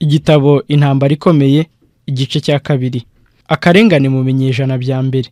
igitabo intambara ikomeye igice cya kabiri akarengane mu binyejana bya mbere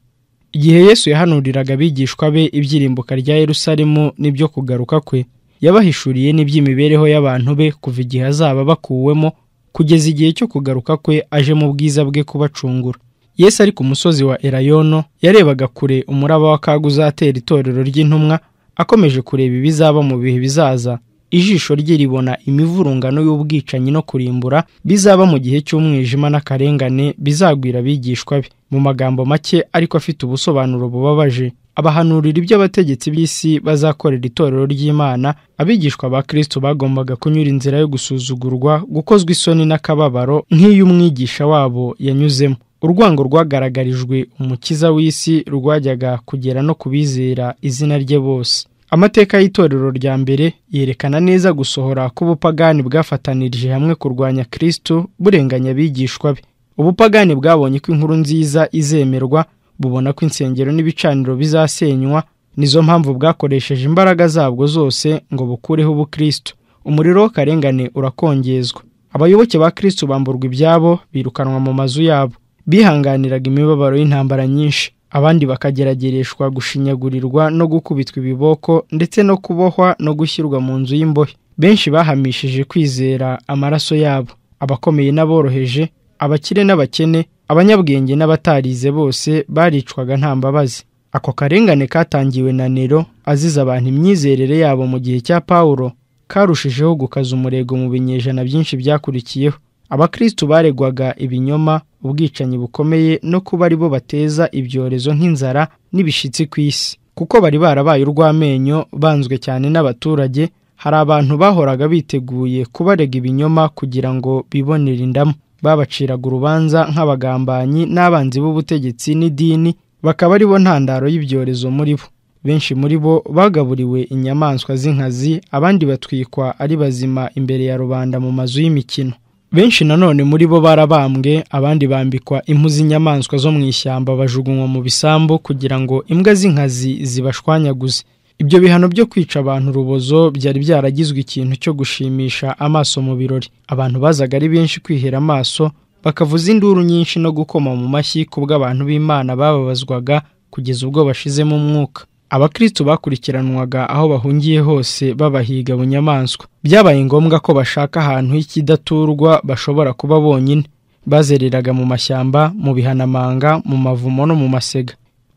igihe yesu yahanuriraga abigishwa be ibyirimbuka rya Yerusalemu n'ibyo kugaruka kwe yabahishuriye n'iby'imibereho y'abantu be kuva igihe azaba bakuwemo kugeza igihe cyo kugaruka kwe aje mu bwiza bwe kubacungura yesu ari ku musozi wa erayono yarebaga kure umuraba wa kaga uzatera itorero ry'intumwa akomeje kureba ibizaba mu bihe bizaza ijisho rye ribona imivurungano y'ubwicanyi no kurimbura bizaba mu gihe cy'umwijima n'akarengane bizagwira abigishwa be mu magambo make ariko afite ubusobanuro bubabaje abahanurira ibyo abategetsi b'isi bazakorera itorero ry'imana abigishwa ba kirisito bagombaga kunyura inzira yo gusuzugurwa gukozwa isoni n'akababaro nk'iy'umwigisha wabo yanyuzemo urwango rwagaragarijwe umukiza w'isi rwajyaga kugera no kubizera izina rye bose amateka y'itorero rya mbere yerekana neza gusohora k'ubupagani bwafatanirije hamwe kurwanya kirisitu burenganya abigishwa be ubupagani bwabonye ko inkuru nziza izemerwa bubona ko insengero n'ibicaniro bizasenywa nizo mpamvu bwakoresheje imbaraga zabwo zose ngo bukureho ubukristo umuriro w'akarengane urakongezwa abayoboke ba kirisitu bamburwa ibyabo birukanwa mu mazu yabo bihanganiraga imibabaro y'intambara nyinshi abandi bakageragereshwa gushinyagurirwa no gukubitwa ibiboko ndetse no kubohwa no gushyirwa mu nzu y'imbohe benshi bahamishije kwizera amaraso yabo abakomeye n'aboroheje abakire n'abakene abanyabwenge n'abatarize bose baricwaga nta mbabazi ako karengane katangiwe na nero aziza abantu imyizerere yabo mu gihe cya pawulo karushijeho gukaza umurego mu binyejana byinshi byakurikiyeho abakristo baregwaga ibinyoma ubwicanyi bukomeye no kuba ari bo bateza ibyorezo nk'inzara n’ibishyitsi ku isi kuko bari barabaye urw'amenyo banzwe cyane n'abaturage hari abantu bahoraga biteguye kubarega ibinyoma kugira ngo bibonere indamu babaciraga urubanza nk'abagambanyi n'abanzi b'ubutegetsi n'idini bakaba ari aribo ntandaro y'ibyorezo muri bo benshi muri bo bagaburiwe inyamaswa z'inkazi abandi batwikwa ari bazima imbere ya rubanda mu mazu y'imikino benshi nanone muri bo barabambwe abandi bambikwa impu z'inyamaswa zo mu ishyamba bajugunywa mu bisambu kugira ngo imbwa z'inkazi zibashwanyaguze ibyo bihano byo kwica abantu urubozo byari byaragizwe ikintu cyo gushimisha amaso mu birori abantu bazaga ari benshi kwihera amaso bakavuza induru nyinshi no gukoma mu mashyi ku bw'abantu b'imana bababazwaga kugeza ubwo bashizemo umwuka abakristo bakurikiranwaga aho bahungiye hose babahiga bunyamaswa byabaye ngombwa ko bashaka ahantu h'ikidaturwa bashobora kuba bonyine bazereraga mu mashyamba mu bihanamanga mu mavumo no mu masega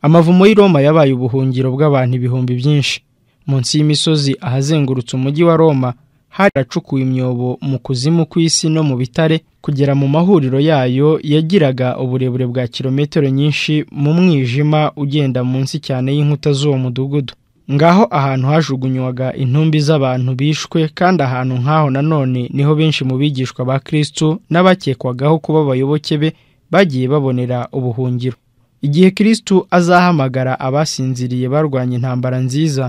amavumo y'i Roma yabaye ubuhungiro bw'abantu ibihumbi byinshi munsi y'imisozi ahazengurutse umujyi wa roma haracukuwe imyobo mu kuzimu ku isi no mu bitare kugera mu mahuriro yayo yagiraga uburebure bwa kilometero nyinshi mu mwijima ugenda munsi cyane y'inkuta z'uwo mudugudu ngaho ahantu hajugunywaga intumbi z'abantu bishwe kandi ahantu nk'aho nanone niho benshi mu bigishwa ba kirisitu n'abakekwagaho kuba abayoboke be bagiye babonera ubuhungiro igihe kirisitu azahamagara abasinziriye barwanya intambara nziza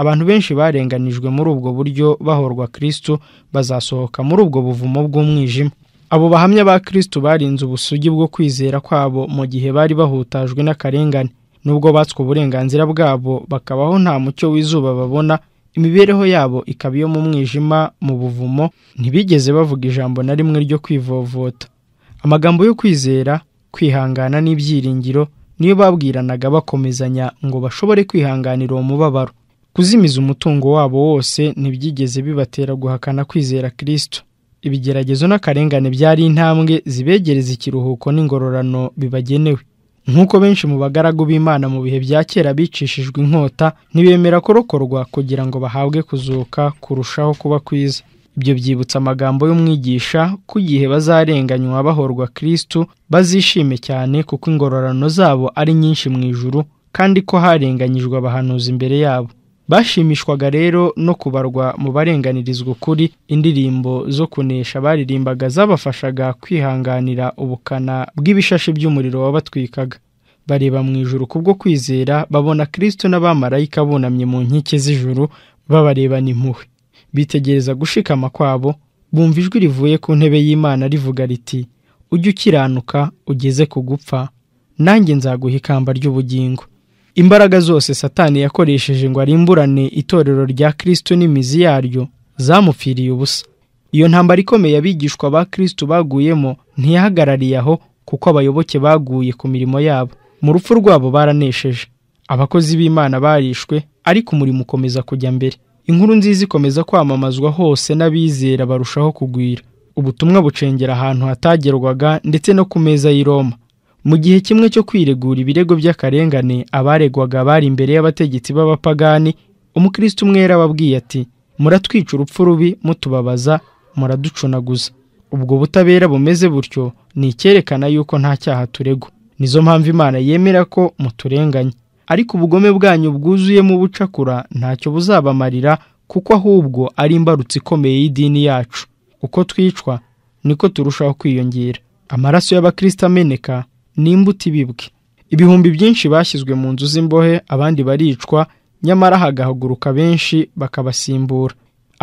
abantu benshi barenganijwe muri ubwo buryo bahorwa kirisitu bazasohoka muri ubwo buvumo bw'umwijima abo bahamya ba kirisitu barinze ubusugi bwo kwizera kwabo mu gihe bari bahutajwe n'akarengane nubwo batswe uburenganzira bwabo bakabaho nta mucyo w'izuba babona imibereho yabo ikaba iyo mu mwijima mu buvumo ntibigeze bavuga ijambo na rimwe ryo kwivovota amagambo yo kwizera kwihangana n'ibyiringiro niyo babwiranaga bakomezanya ngo bashobore kwihanganira uwo mubabaro kuzimiza umutungo wabo wose ntibyigeze bibatera guhakana kwizera Kristo ibigeragezo n'akarengane byari intambwe zibegereza ikiruhuko n'ingororano bibagenewe nk'uko benshi mu bagaragu b'imana mu bihe bya kera bicishijwe inkota ntibemera kurokorwa kugira ngo bahabwe kuzuka kurushaho kuba kwiza ibyo byibutsa amagambo y'umwigisha ko igihe bazarenganywa bahorwa Kristu bazishime cyane kuko ingororano zabo ari nyinshi mu ijuru kandi ko harenganyijwe abahanuzi imbere yabo bashimishwaga rero no kubarwa mu barenganirizwa ukuri indirimbo zo kunesha baririmbaga zabafashaga kwihanganira ubukana bw'ibishashi by'umuriro wabatwikaga bareba mu ijuru kubwo kwizera babona Kristo n'abamarayika bunamye mu nkike z'ijuru babarebana impuhwe bitegereza gushikama kwabo bumva ijwi rivuye ku ntebe y'imana rivuga riti ujye ukiranuka ugeze ku gupfa nanjye nzaguha ikamba ry'ubugingo imbaraga zose satani yakoresheje ngo arimburane itorero rya Kristo n'imizi yaryo zamupfiriye ubusa iyo ntambara ikomeye abigishwa ba kirisito baguyemo ntiyahagarariye aho kuko abayoboke baguye ku mirimo yabo mu rupfu rwabo baranesheje abakozi b'imana barishwe ariko umurimo ukomeza kujya mbere inkuru nziza ikomeza kwamamazwa hose n'abizera barushaho kugwira ubutumwa bucengera ahantu hatagerwaga ndetse no ku meza y'i Roma mu gihe kimwe cyo kwiregura ibirego by'akarengane abaregwaga bari imbere y'abategetsi b'abapagani umukristo umwera yarababwiye ati muratwica urupfu rubi mutubabaza muraducunaguza ubwo butabera bumeze butyo ni icyerekana yuko nta cyaha turegwa nizo mpamvu imana yemera ko muturenganya ariko ubugome bwanyu bwuzuyemo ubucakura ntacyo buzabamarira kuko ahubwo ari imbarutso ikomeye y'idini yacu uko twicwa niko turushaho kwiyongera amaraso y'abakristo ameneka n'imbuto ibibwe ibihumbi byinshi bashyizwe mu nzu z'imbohe abandi baricwa nyamara hagahaguruka benshi bakabasimbura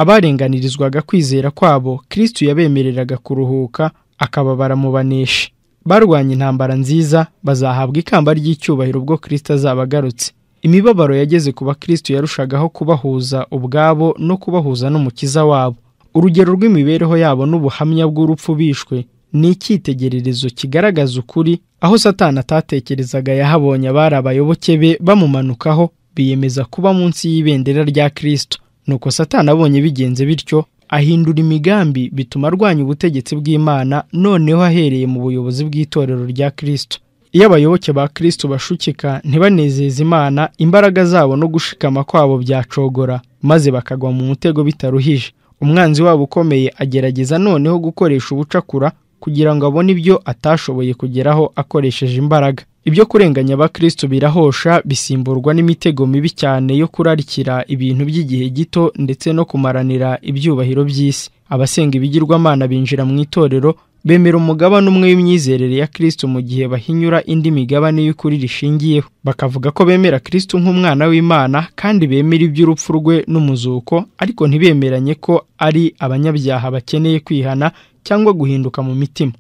abarenganirizwaga kwizera kwabo kirisitu yabemereraga kuruhuka akababara mu baneshi barwanya intambara nziza bazahabwa ikamba ry'icyubahiro ubwo kirisita azaba agarutse imibabaro yageze ku bakirisitu yarushagaho kubahuza ubwabo no kubahuza n'umukiza wabo urugero rw'imibereho yabo n'ubuhamya bw'urupfu bishwe ni icyitegererezo kigaragaza ukuri aho satani atatekerezaga yahabonye abari abayoboke be bamumanukaho biyemeza kuba munsi y'ibendera rya kirisito nuko satani abonye bigenze bityo ahindura imigambi bituma arwanya ubutegetsi bw'imana noneho ahereye mu buyobozi bw'itorero rya kirisito iyo abayoboke ba kirisito bashukika ntibanezeze imana imbaraga zabo no gushikama kwabo byacogora maze bakagwa mu mutego bitaruhije umwanzi wabo ukomeye agerageza noneho gukoresha ubucakura kugira ngo abone ibyo atashoboye kugeraho akoresheje imbaraga ibyo kurenganya abakristo birahosha bisimburwa n'imitego mibi cyane yo kurarikira ibintu by'igihe gito ndetse no kumaranira ibyubahiro by'isi abasenga ibigirwamana binjira mu itorero bemera umugabane umwe w'imyizerere ya kirisito mu gihe bahinyura indi migabane y'ukuri rishingiyeho bakavuga ko bemera kirisito nk'umwana w'imana kandi bemera iby'urupfu rwe n'umuzuko ariko ntibemeranye ko ari abanyabyaha bakeneye kwihana cyangwa guhinduka mu mitima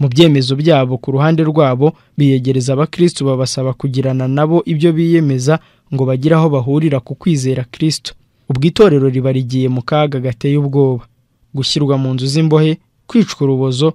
mu byemezo byabo ku ruhande rwabo biyegereza abakirisitu babasaba kugirana nabo ibyo biyemeza ngo bagire aho bahurira ku kwizera Kristo ubwo itorero riba rigiye mu kaga gateye ubwoba gushyirwa mu nzu z'imbohe kwicwa urubozo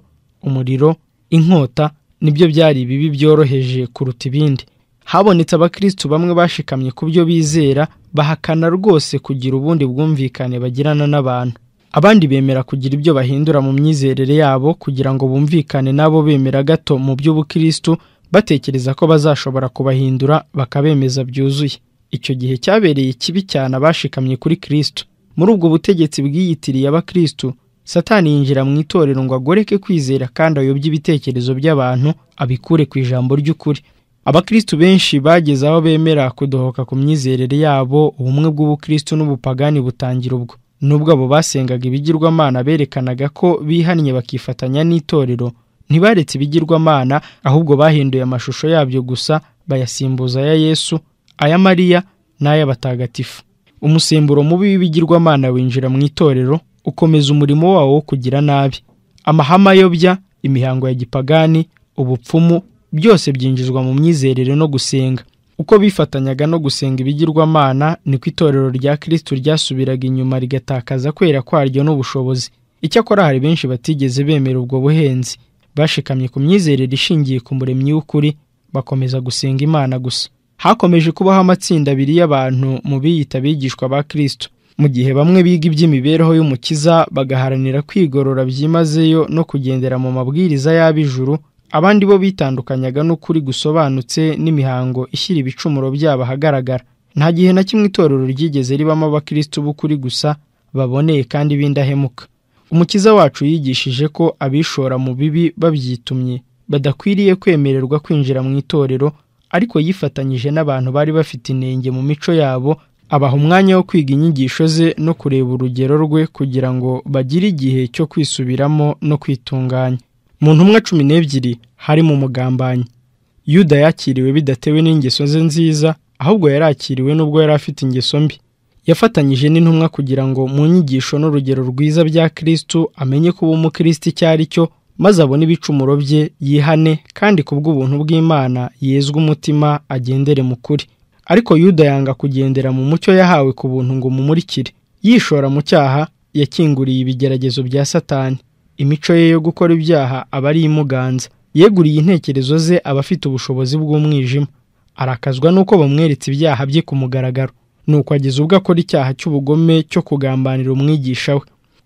umuriro inkota nibyo byari ibibi byoroheje kuruta ibindi habonetse abakirisitu bamwe bashikamye ku byo bizera bahakana rwose kugira ubundi bwumvikane bagirana n'abantu abandi bemera kugira ibyo bahindura mu myizerere yabo kugira ngo bumvikane n'abo bemera gato mu by'ubukirisitu batekereza ko bazashobora kubahindura bakabemeza byuzuye icyo gihe cyabereye kibi cyane abashikamye kuri kirisitu muri ubwo butegetsi bwiyitiriye abakirisitu satani yinjira mu itorero ngo agoreke kwizera kandi ayobye ibitekerezo by'abantu abikure ku ijambo ry'ukuri abakirisitu benshi bageze aho bemera kudohoka ku myizerere yabo ubumwe bw'ubukirisitu n'ubupagani butangira ubwo nubwo abo basengaga ibigirwamana berekanaga ko bihannye bakifatanya n'itorero ntibaretse ibigirwamana ahubwo bahinduye amashusho yabyo gusa bayasimbuza aya Yesu aya Mariya n'ay'abatagatifu umusemburo mubi w'ibigirwamana winjira mu itorero ukomeza umurimo wawo wo kugira nabi amahame ayobya imihango ya gipagani ubupfumu byose byinjizwa mu myizerere no gusenga uko bifatanyaga no gusenga ibigirwamana niko itorero rya kirisitu ryasubiraga inyuma rigatakaza kwera kwaryo n'ubushobozi icyakora hari benshi batigeze bemera ubwo buhenzi bashikamye ku myizerere ishingiye ku muremyi w'ukuri bakomeza gusenga imana gusa hakomeje kubaho amatsinda abiri y'abantu mu biyita abigishwa ba kirisitu mu gihe bamwe biga iby'imibereho y'umukiza bagaharanira kwigorora byimazeyo no kugendera mu mabwiriza y'ab'ijuru abandi bo bitandukanyaga n'ukuri gusobanutse n'imihango ishyira ibicumuro byabo ahagaragara nta gihe na kimwe itorero ryigeze ribamo abakirisitu b'ukuri gusa baboneye kandi b'indahemuka umukiza wacu yigishije ko abishora mu bibi babyitumye badakwiriye kwemererwa kwinjira mu itorero ariko yifatanyije n'abantu bari bafite inenge mu mico yabo abaha umwanya wo kwiga inyigisho ze no kureba urugero rwe kugira ngo bagire igihe cyo kwisubiramo no kwitunganya mu ntumwa cumi n'ebyiri harimo umugambanyi yuda yakiriwe bidatewe n'ingeso ze nziza ahubwo yari akiriwe n'ubwo yari afite ingeso mbi yafatanyije n'intumwa kugira ngo mu nyigisho n'urugero rwiza bya kirisitu amenye kuba umukirisitu icyo ari cyo maze abone ibicumuro bye yihane kandi ku bw'ubuntu bw'imana yezwe umutima agendere mu kuri ariko yuda yanga kugendera mu mucyo yahawe ku buntu ngo mumurikire yishora mu cyaha yakinguriye ibigeragezo bya satani imico ye yo gukora ibyaha aba ari imuganza yeguriye intekerezo ze aba afite ubushobozi bw'umwijima arakazwa n'uko bamweretse ibyaha bye ku mugaragaro nuko ageza ubwo akora icyaha cy'ubugome cyo kugambanira umwigisha we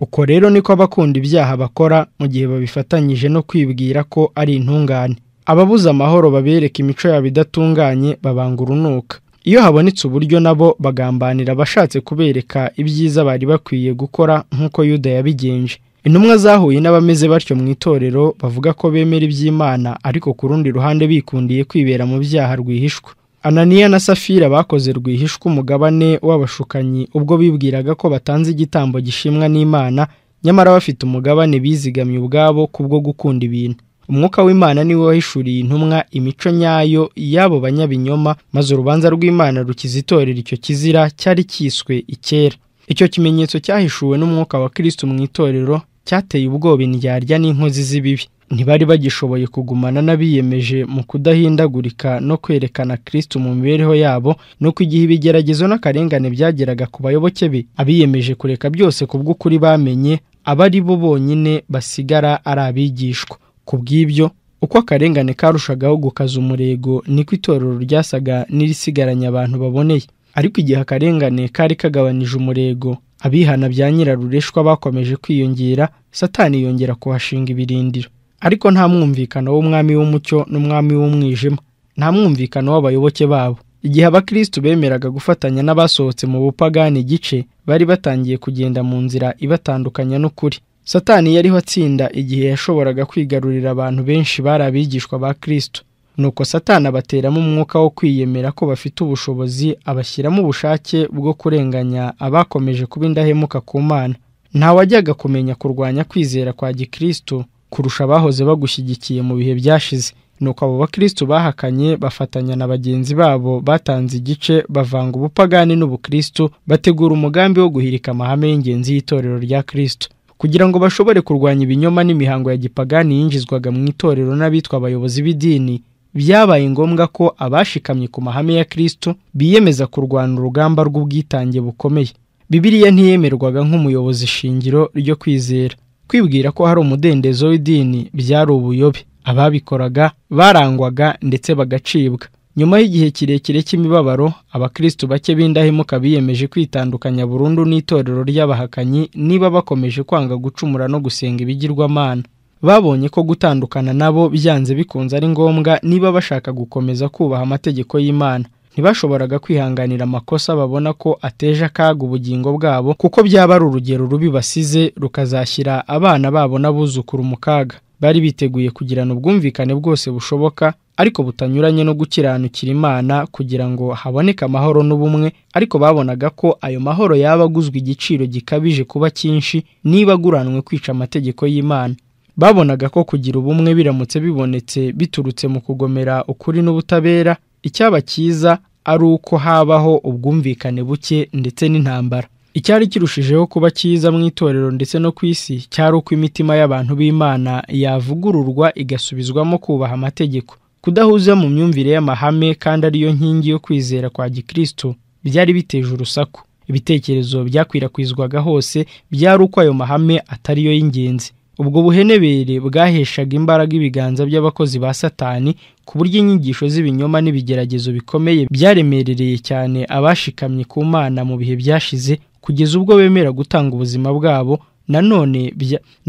uko rero niko abakunda ibyaha bakora mu gihe babifatanyije no kwibwira ko ari intungane ababuze amahoro babereka imico yabo idatunganye babanga urunuka iyo habonetse uburyo nabo bagambanira abashatse kubereka ibyiza bari bakwiye gukora nk'uko yuda yabigenje intumwa zahuye n'abameze batyo mu itorero bavuga ko bemera iby'imana ariko ku rundi ruhande bikundiye kwibera mu byaha rwihishwa ananiya na safira bakoze rwihishwa umugabane w'abashukanyi ubwo bibwiraga ko batanze igitambo gishimwa n'imana nyamara bafite umugabane bizigamye ubwabo kubwo gukunda ibintu umwuka w'imana niwe wahishuriye intumwa imico nyayo y'abo banyabinyoma maze urubanza rw'imana rukiza itorero icyo kizira cyari cyiswe icyera icyo kimenyetso cyahishuwe n'umwuka wa kirisiti mu itorero cyateye ubwoba indyarya n'inkozi z'ibibi ntibari bagishoboye kugumana n'abiyemeje mu kudahindagurika no kwerekana kirisiti mu mibereho yabo nuko igihe ibigeragezo n'akarengane byageraga ku bayoboke be abiyemeje kureka byose ku bw'ukuri bamenye aba ari bo bonyine basigara ari abigishwa ku bw'ibyo uko akarengane karushagaho gukaza umurego niko itorero ryasaga n'irisigaranye abantu baboneye ariko igihe akarengane kari kagabanyije umurego abihana bya nyirarureshwa bakomeje kwiyongera satani yongera kuhashinga ibirindiro ariko nta mwumvikano w'umwami w'umucyo n'umwami w'umwijima nta mwumvikano w'abayoboke babo igihe abakristu bemeraga gufatanya n'abasohotse mu bupagani igice bari batangiye kugenda mu nzira ibatandukanya n'ukuri satani yariho atsinda igihe yashoboraga kwigarurira abantu benshi bari abigishwa ba kristo nuko satana abateramo umwuka wo kwiyemera ko bafite ubushobozi abashyiramo ubushake bwo kurenganya abakomeje kuba indahemuka ku mana ntawajyaga kumenya kurwanya kwizera kwa gikristo kurusha abahoze bagushyigikiye mu bihe byashize nuko abo bakristo bahakanye bafatanya na bagenzi babo batanze igice bavanga ubupagani n'ubukristo bategura umugambi wo guhirika amahame y'ingenzi y'itorero rya kristo kugira ngo bashobore kurwanya ibinyoma n'imihango ya gipagani yinjizwaga mu itorero n'abitwa abayobozi b'idini byabaye ngombwa ko abashikamye ku mahame ya kirisito biyemeza kurwana urugamba rw'ubwitange bukomeye bibiriya ntiyemerwaga nk'umuyobozi shingiro ryo kwizera kwibwira ko hari umudendezo w'idini byari ubuyobe ababikoraga barangwaga ndetse bagacibwa nyuma y'igihe kirekire cy'imibabaro abakristo bake b'indahemuka biyemeje kwitandukanya burundu n'itorero ry'abahakanyi niba bakomeje kwanga gucumura no gusenga ibigirwamana babonye ko gutandukana nabo byanze bikunze ari ngombwa niba bashaka gukomeza kubaha amategeko y'imana ntibashoboraga kwihanganira amakosa babona ko ateje akaga ubugingo bwabo kuko byaba ari urugero rubi basize rukazashyira abana babo n'abuzukuru mu kaga bari biteguye kugirana ubwumvikane bwose bushoboka ariko butanyuranye no gukiranukira imana kugira ngo haboneke amahoro n'ubumwe ariko babonaga ko ayo mahoro yaba aguzwa igiciro gikabije kuba cyinshi niba aguranwe kwica amategeko y'imana babonaga ko kugira ubumwe biramutse bibonetse biturutse mu kugomera ukuri n'ubutabera icyaba cyiza ari uko habaho ubwumvikane buke ndetse n'intambara icyari kirushijeho kuba cyiza mu itorero ndetse no ku isi cyari uko imitima y'abantu b'imana yavugururwa igasubizwamo kubaha amategeko kudahuza mu myumvire y'amahame kandi ariyo nkingi yo kwizera kwa gikristo byari biteje urusaku ibitekerezo byakwirakwizwaga hose byari uko ayo mahame atari yo y'ingenzi ubwo buhenebere bwaheshaga imbaraga ibiganza by'abakozi ba satani ku buryo inyigisho z'ibinyoma n'ibigeragezo bikomeye byaremerereye cyane abashikamye ku mana mu bihe byashize kugeza ubwo bemera gutanga ubuzima bwabo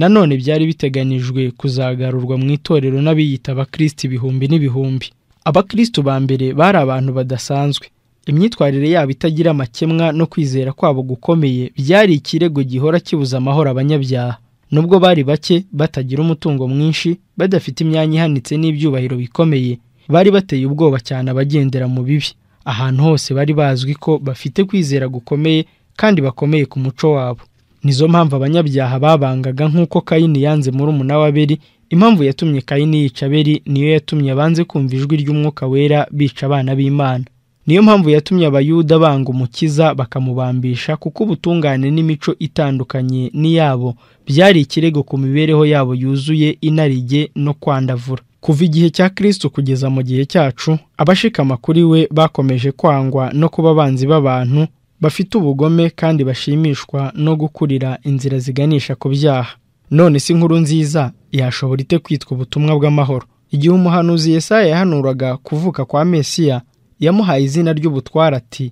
nanone byari biteganijwe kuzagarurwa mu itorero n'abiyita abakristo ibihumbi n'ibihumbi abakristo ba mbere bari abantu badasanzwe imyitwarire yabo itagira amakemwa no kwizera kwabo gukomeye byari ikirego gihora kibuza amahoro abanyabyaha nubwo bari bake batagira umutungo mwinshi badafite imyanya ihanitse n'ibyubahiro bikomeye bari bateye ubwoba cyane abagendera mu bibi ahantu hose bari bazwi ko bafite kwizera gukomeye kandi bakomeye ku muco wabo nizo mpamvu abanyabyaha babangaga nk'uko kayini yanze muri umuna w'aberi impamvu yatumye kayini yica aberi niyo yatumye abanze kumva ijwi ry'umwuka wera bica abana b'imana niyo mpamvu yatumye abayuda banga umukiza bakamubambisha kuko ubutungane n'imico itandukanye n'iyabo byari ikirego ku mibereho yabo yuzuye inarijye no kwandavura kuva igihe cya kirisitu kugeza mu gihe cyacu abashikama kuri we bakomeje kwangwa no kuba abanzi b'abantu bafite ubugome kandi bashimishwa no gukurira inzira ziganisha ku byaha none si inkuru nziza yashobora ite kwitwa ubutumwa bw'amahoro igihe umuhanuzi Yesaya yahanuraga kuvuka kwa mesiya yamuhaye izina ry’ubutwara ati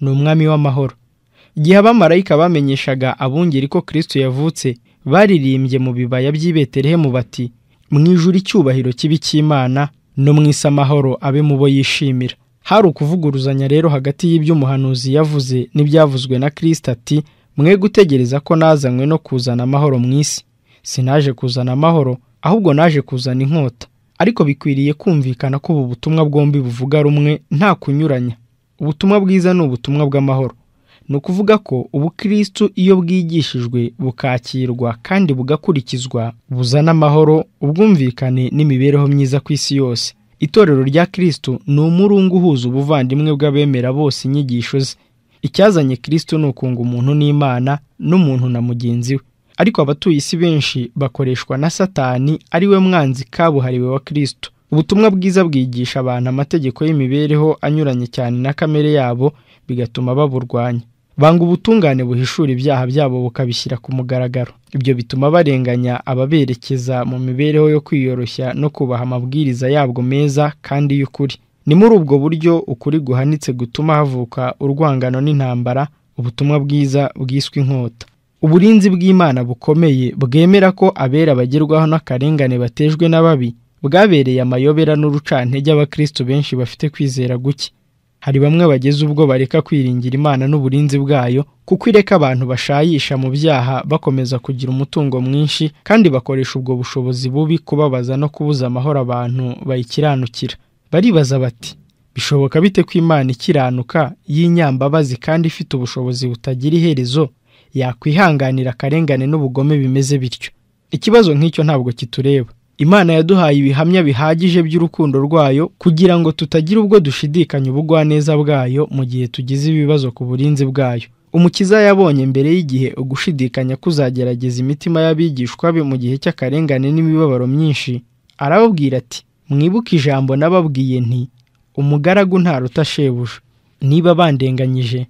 ni umwami w'amahoro igihe abamarayika bamenyeshaga abungeri ko kirisito yavutse baririmbye mu bibaya by'i Betelehemu bati mu ijuru icyubahiro kibi cy'imana no mu isi amahoro abe mu bo yishimira hari ukuvuguruzanya rero hagati y'iby'umuhanuzi yavuze n'ibyavuzwe na kirisita ati mwe gutegereza ko nazanywe no kuzana amahoro mu isi sinaje kuzana amahoro ahubwo naje kuzana inkota ariko bikwiriye kumvikana ko ubu butumwa bwombi buvuga rumwe nta kunyuranya ubutumwa bwiza ni ubutumwa bw'amahoro ni ukuvuga ko ubukristo iyo bwigishijwe bukakirwa kandi bugakurikizwa buzana amahoro ubwumvikane n'imibereho myiza ku isi yose itorero rya kirisito ni umurungu uhuza ubuvandimwe bw'abemera bose inyigisho ze icyazanye kirisito ni ukunga umuntu n'imana n'umuntu na mugenzi we ariko abatuye isi benshi bakoreshwa na satani ari we mwanzi kabuhariwe wa kirisito ubutumwa bwiza bwigisha abantu amategeko y'imibereho anyuranye cyane na kamere yabo bigatuma baburwanya banga ubutungane buhishura ibyaha byabo bukabishyira ku mugaragaro ibyo bituma barenganya ababerekeza mu mibereho yo kwiyoroshya no kubaha amabwiriza yabwo meza kandi y'ukuri ni muri ubwo buryo ukuri guhanitse gutuma havuka urwangano n'intambara ubutumwa bwiza bwiswe inkota uburinzi bw'imana bukomeye bwemera ko abera bagerwaho n'akarengane batejwe n'ababi bwabereye amayobera n'urucantege abakristo benshi bafite kwizera guke hari bamwe bageze ubwo bareka kwiringira imana n'uburinzi bwayo kuko ireka abantu bashayisha mu byaha bakomeza kugira umutungo mwinshi kandi bakoresha ubwo bushobozi bubi kubabaza no kubuza amahoro abantu bayikiranukira baribaza bati bishoboka bite ko imana ikiranuka y'inyambabazi kandi ifite ubushobozi butagira iherezo yakwihanganira akarengane n'ubugome bimeze bityo ikibazo nk'icyo ntabwo kitureba imana yaduhaye ibihamya bihagije by'urukundo rwayo kugira ngo tutagira ubwo dushidikanya ubugwaneza bwayo mu gihe tugize ibibazo ku burinzi bwayo umukiza yabonye mbere y'igihe ugushidikanya kuzagerageza imitima y'abigishwa be mu gihe cy'akarengane n'imibabaro myinshi arababwira ati mwibuke ijambo nababwiye nti umugaragu ntaruta shebuja niba bandenganyije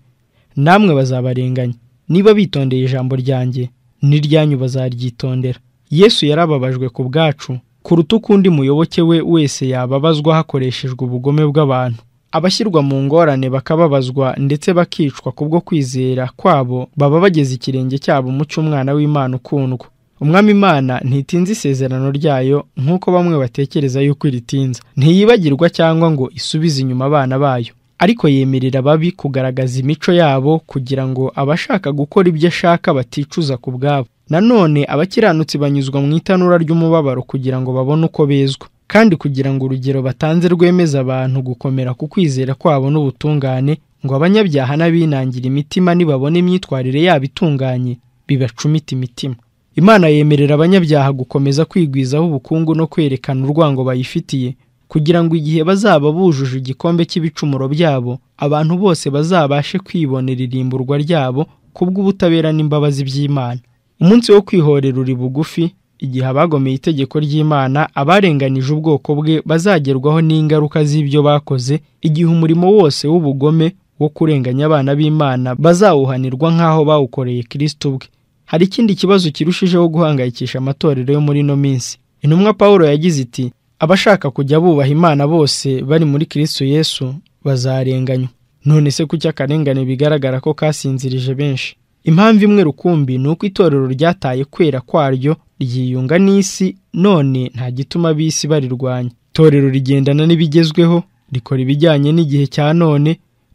namwe bazabarenganya niba bitondeye ijambo ryanjye n'iryanyu bazaryitondera yesu yarababajwe ku bwacu kuruta uko undi muyoboke we wese yababazwa hakoreshejwe ubugome bw'abantu abashyirwa mu ngorane bakababazwa ndetse bakicwa kubwo kwizera kwabo baba bageze ikirenge cyabo mu cy'umwana w'imana ukundwa umwami imana ntitinze isezerano ryayo nk'uko bamwe batekereza yuko iritinza ntiyibagirwa cyangwa ngo isubize inyuma abana bayo ariko yemerera ababi kugaragaza imico yabo kugira ngo abashaka gukora ibyo ashaka baticuza ku bwabo nanone abakiranutsi banyuzwa mu itanura ry'umubabaro kugira ngo babone uko bezwa kandi kugira ngo urugero batanze rwemeze abantu gukomera ku kwizera kwabo n'ubutungane ngo abanyabyaha n'abinangira imitima nibabona imyitwarire yabo itunganye bibacumita imitima imana yemerera abanyabyaha gukomeza kwigwizaho ubukungu no kwerekana urwango bayifitiye kugira ngo igihe bazaba bujuje igikombe cy'ibicumuro byabo abantu bose bazabashe kwibonera irimburwa ryabo kubw'ubutabera n'imbabazi by'imana umunsi wo kwihorera uri bugufi igihe abagomeye itegeko ry'imana abarenganije ubwoko bwe bazagerwaho n'ingaruka z'ibyo bakoze igihe umurimo wose w'ubugome wo kurenganya abana b'imana bazawuhanirwa nk'aho bawukoreye kirisito bwe hari ikindi kibazo kirushijeho guhangayikisha amatorero yo muri ino minsi intumwa Paulo yagize iti abashaka kujya bubaha imana bose bari muri kirisito yesu bazarenganywa none se kuki akarengane bigaragara ko kasinzirije benshi impamvu imwe rukumbi ni uko itorero ryataye kwera kwaryo ryiyunga n'isi none nta gituma bisi barirwanya itorero rigendana n'ibigezweho rikora ibijyanye n'igihe cya none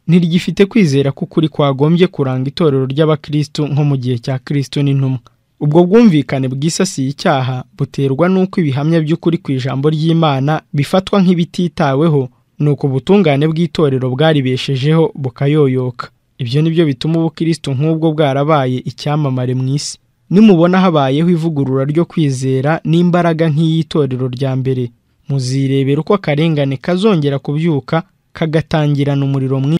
ntiryifite kwizera ko kwagombye kuranga itorero ry'abakirisitu nko mu gihe cya kirisitu n'intumwa ubwo bwumvikane bwisasiye icyaha buterwa n'uko ibihamya by'ukuri ku ijambo ry'imana bifatwa nk'ibititaweho ni uko ubutungane bw'itorero bwaribeshejeho bukayoyoka ibyo ni byo bituma ubukristo nk'ubwo bwarabaye icyamamare mu isi nimubona habayeho ivugurura ryo kwizera n'imbaraga nk'iy'itorero rya mbere muzirebera uko akarengane kazongera kubyuka kagatangirana umuriro mwinshi